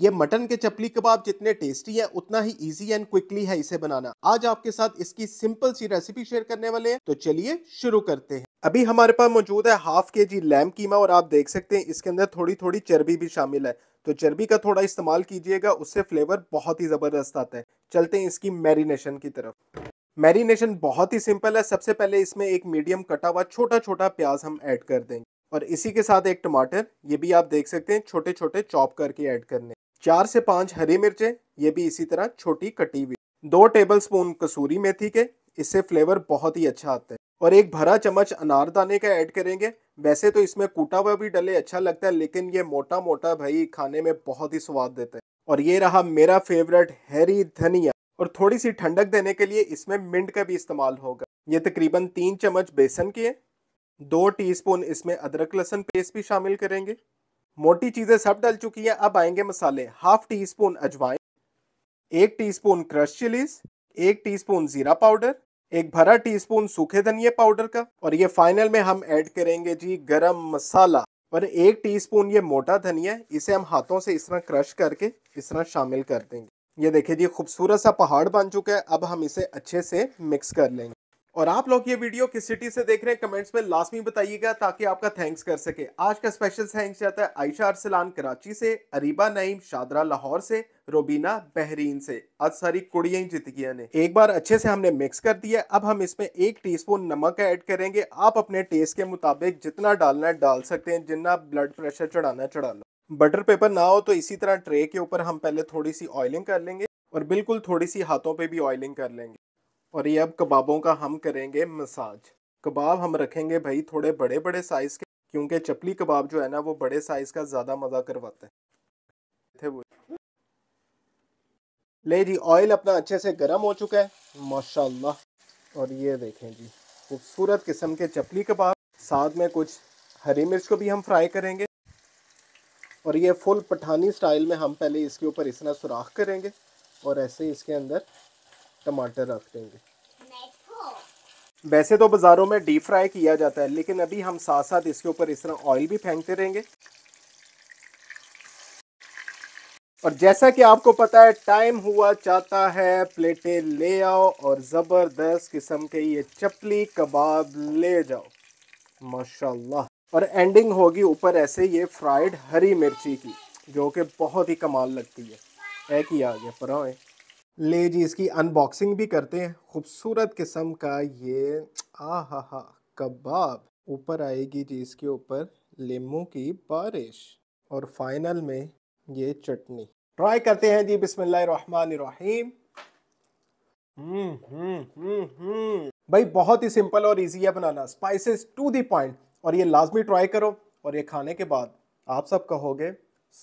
ये मटन के चपली कबाब जितने टेस्टी है उतना ही इजी एंड क्विकली है इसे बनाना आज आपके साथ इसकी सिंपल सी रेसिपी शेयर करने वाले हैं तो चलिए शुरू करते हैं अभी हमारे पास मौजूद है हाफ के जी लैम कीमा और आप देख सकते हैं इसके अंदर थोड़ी थोड़ी चर्बी भी शामिल है तो चर्बी का थोड़ा इस्तेमाल कीजिएगा उससे फ्लेवर बहुत ही ज़बरदस्त आता है चलते हैं इसकी मैरिनेशन की तरफ मैरिनेशन बहुत ही सिंपल है सबसे पहले इसमें एक मीडियम कटा हुआ छोटा छोटा प्याज हम ऐड कर देंगे और इसी के साथ एक टमाटर ये भी आप देख सकते हैं छोटे छोटे चॉप करके ऐड करने चार से पांच हरी मिर्चें ये भी इसी तरह छोटी कटी हुई दो टेबल स्पून कसूरी मेथी के इससे फ्लेवर बहुत ही अच्छा आता है और एक भरा चम्मच अनारदाने का ऐड करेंगे वैसे तो इसमें कूटा हुआ भी डले अच्छा लगता है लेकिन ये मोटा मोटा भाई खाने में बहुत ही स्वाद देता है और ये रहा मेरा फेवरेट हरी धनिया और थोड़ी सी ठंडक देने के लिए इसमें मिंट का भी इस्तेमाल होगा ये तकरीबन तीन चम्मच बेसन के दो टीस्पून इसमें अदरक लहसन पेस्ट भी शामिल करेंगे मोटी चीज़ें सब डल चुकी हैं अब आएंगे मसाले हाफ टी स्पून अजवाइन एक टी स्पून क्रश चिलीज एक टी स्पून जीरा पाउडर एक भरा टीस्पून सूखे धनिया पाउडर का और ये फाइनल में हम ऐड करेंगे जी गरम मसाला और एक टीस्पून ये मोटा धनिया इसे हम हाथों से इस तरह क्रश करके इस तरह शामिल कर देंगे ये देखिए जी खूबसूरत सा पहाड़ बन चुका है अब हम इसे अच्छे से मिक्स कर लेंगे और आप लोग ये वीडियो किस सिटी से देख रहे हैं कमेंट्स में लाजमी बताइएगा ताकि आपका थैंक्स कर सके आज का स्पेशल थैंक्स जाता है आयशा अरसलान कराची से अरीबा नईम शादरा लाहौर से रोबीना बहरीन से आज सारी कुड़िया ही जीत गया ने एक बार अच्छे से हमने मिक्स कर दिया अब हम इसमें एक टीस्पून नमक ऐड करेंगे आप अपने टेस्ट के मुताबिक जितना डालना है डाल सकते हैं जितना ब्लड प्रेशर चढ़ाना चढ़ा लो बटर पेपर ना हो तो इसी तरह ट्रे के ऊपर हम पहले थोड़ी सी ऑयलिंग कर लेंगे और बिल्कुल थोड़ी सी हाथों पे भी ऑयलिंग कर लेंगे और ये अब कबाबों का हम करेंगे मसाज कबाब हम रखेंगे भाई थोड़े बड़े बड़े साइज़ के क्योंकि चपली कबाब जो है ना वो बड़े साइज़ का ज़्यादा मज़ा करवाते हैं थे वो ले जी ऑयल अपना अच्छे से गर्म हो चुका है माशाल्लाह और ये देखें जी खूबसूरत किस्म के चपली कबाब साथ में कुछ हरी मिर्च को भी हम फ्राई करेंगे और ये फुल पठानी स्टाइल में हम पहले इसके ऊपर इस तरह सुराख करेंगे और ऐसे इसके अंदर टमाटर रख देंगे वैसे तो बाज़ारों में डीप फ्राई किया जाता है लेकिन अभी हम साथ साथ इसके ऊपर इस तरह ऑयल भी फेंकते रहेंगे और जैसा कि आपको पता है टाइम हुआ चाहता है प्लेटें ले आओ और ज़बरदस्त किस्म के ये चपली कबाब ले जाओ माशाल्लाह और एंडिंग होगी ऊपर ऐसे ये फ्राइड हरी मिर्ची की जो कि बहुत ही कमाल लगती है एक ही आ गया पर ले जी इसकी अनबॉक्सिंग भी करते हैं खूबसूरत किस्म का ये आ हा हा कबाब ऊपर आएगी जी इसके ऊपर लेमू की बारिश और फाइनल में ये चटनी ट्राई करते हैं जी बिस्मिल्लाहिर्रहमानिर्रहीम हम्म, हम्म, हम्म, भाई बहुत ही सिंपल और इजी है बनाना स्पाइसेस टू दी पॉइंट और ये लाजमी ट्राई करो और ये खाने के बाद आप सब कहोगे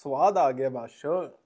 स्वाद आ गया बादशाह